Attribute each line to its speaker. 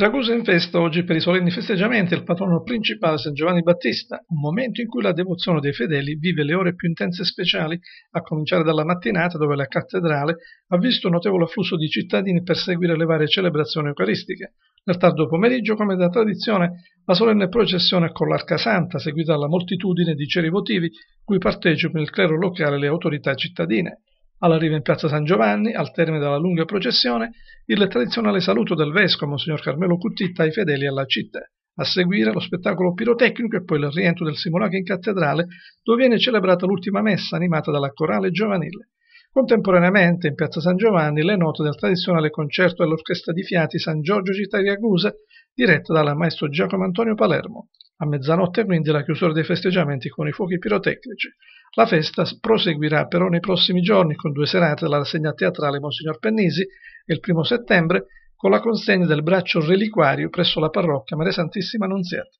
Speaker 1: Ragusa in festa oggi per i solenni festeggiamenti al patrono principale San Giovanni Battista, un momento in cui la devozione dei fedeli vive le ore più intense e speciali, a cominciare dalla mattinata dove la cattedrale ha visto un notevole afflusso di cittadini per seguire le varie celebrazioni eucaristiche. Nel tardo pomeriggio, come da tradizione, la solenne processione con l'Arca Santa, seguita dalla moltitudine di ceri votivi cui partecipano il clero locale e le autorità cittadine. All'arrivo in piazza San Giovanni, al termine della lunga processione, il tradizionale saluto del vescovo Monsignor Carmelo Cuttitta ai fedeli alla città. A seguire lo spettacolo pirotecnico e poi il rientro del simulacro in cattedrale, dove viene celebrata l'ultima messa animata dalla corale giovanile. Contemporaneamente, in piazza San Giovanni, le note del tradizionale concerto dell'orchestra di fiati San Giorgio Città di Ragusa, diretta dal maestro Giacomo Antonio Palermo. A mezzanotte quindi la chiusura dei festeggiamenti con i fuochi pirotecnici. La festa proseguirà però nei prossimi giorni con due serate della rassegna teatrale Monsignor Pennisi e il primo settembre con la consegna del braccio reliquario presso la parrocchia Maria Santissima Annunziata.